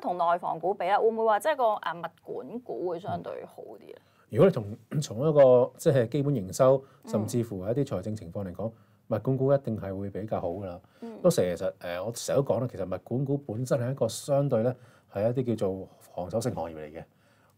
同内房股比啦，会唔会话即系个啊物管股会相对好啲啊？如果你從从一个即系基本营收，甚至乎一啲财政情况嚟讲，物管股一定系会比较好噶啦。嗯，成时实诶，我成日都讲啦，其实物管股本身系一个相对咧系一啲叫做防守性行业嚟嘅。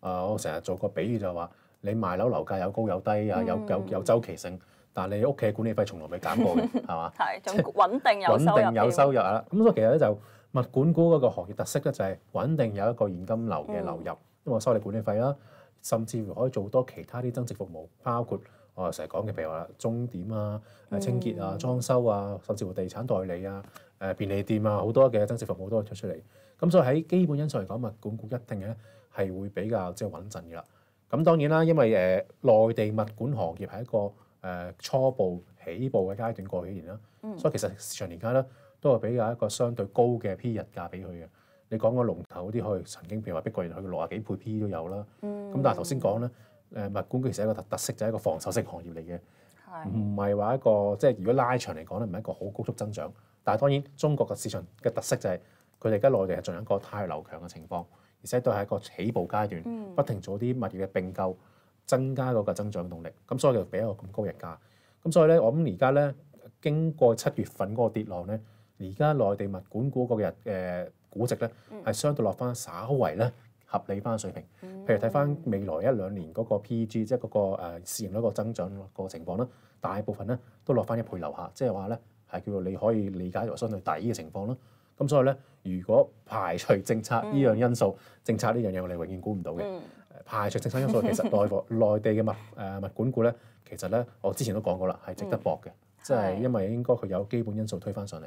诶，我成日做个比喻就话，你卖楼楼价有高有低啊，有有有周期性，但系你屋企管理费从来未减过嘅，系 嘛？系，稳定有收入，有收入啦。咁所以其实咧就。物管股嗰個行業特色咧就係穩定有一個現金流嘅流入，因為收你管理費啦，甚至乎可以做多其他啲增值服務，包括我成日講嘅，譬如話鐘點啊、清潔啊、裝修啊，甚至乎地產代理啊、誒便利店啊，好多嘅增值服務都推出嚟。咁所以喺基本因素嚟講，物管股一定咧係會比較即係穩陣嘅啦。咁當然啦，因為誒內地物管行業係一個誒初步起步嘅階段，過幾年啦，所以其實市場而家咧。都係比較一個相對高嘅 P 日價俾佢嘅。你講個龍頭啲，佢曾經譬如話碧桂園去六啊幾倍 P 都有啦。咁但係頭先講咧，誒物管其實一個特特色就係一個防守式行業嚟嘅，唔係話一個即係如果拉長嚟講咧唔係一個好高速增長。但係當然中國嘅市場嘅特色就係佢哋而家內地係仲有一個太流強嘅情況，而且都係一個起步階段，不停做啲物業嘅並購，增加嗰個增長動力。咁所以就俾一個咁高日價。咁所以咧，我諗而家咧經過七月份嗰個跌浪咧。而家內地物管股嗰日嘅股值咧，係相對落翻稍為咧合理翻嘅水平。譬如睇翻未來一兩年嗰個 P/E G，即係嗰個誒市盈率個增長個情況啦，大部分咧都落翻一倍留下，即係話咧係叫做你可以理解為相對底嘅情況啦。咁所以咧，如果排除政策依樣因素，政策呢樣嘢我哋永遠估唔到嘅。排除政策因素，其實 內國內地嘅物誒物管股咧，其實咧我之前都講過啦，係值得博嘅，即係因為應該佢有基本因素推翻上嚟。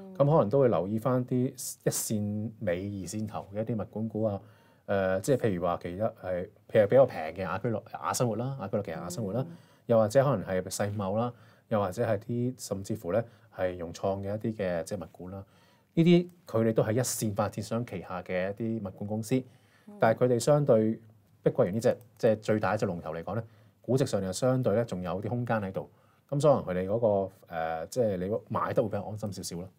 咁可能都會留意翻啲一線尾、二線頭嘅一啲物管股啊。誒，即係譬如話，其一係譬如比較平嘅亞居樂、亞生活啦，亞居樂其下亞生活啦，又或者可能係世茂啦，又或者係啲甚至乎咧係融創嘅一啲嘅即係物管啦。呢啲佢哋都係一線發展商旗下嘅一啲物管公司，但係佢哋相對碧桂園呢只即係最大一隻龍頭嚟講咧，估值上又相對咧仲有啲空間喺度。咁所以可能佢哋嗰個即係你買都會比較安心少少咯。